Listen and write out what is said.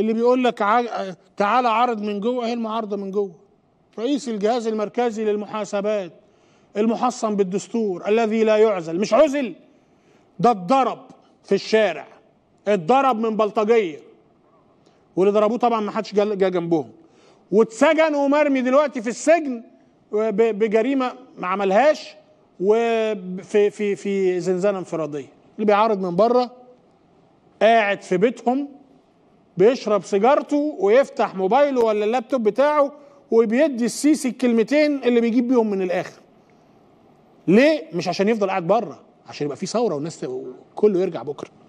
اللي بيقول لك تعالى عرض من جوه اهي المعارضه من جوه رئيس الجهاز المركزي للمحاسبات المحصن بالدستور الذي لا يعزل مش عزل ده اتضرب في الشارع اتضرب من بلطجيه واللي ضربوه طبعا ما حدش جه جنبهم واتسجن ومرمي دلوقتي في السجن بجريمه ما عملهاش وفي في في زنزانه انفراديه اللي بيعارض من بره قاعد في بيتهم بيشرب سيجارته ويفتح موبايله ولا اللابتوب بتاعه وبيدي السيسي الكلمتين اللي بيجيب بيهم من الاخر ليه مش عشان يفضل قاعد بره عشان يبقى في ثوره والناس كله يرجع بكره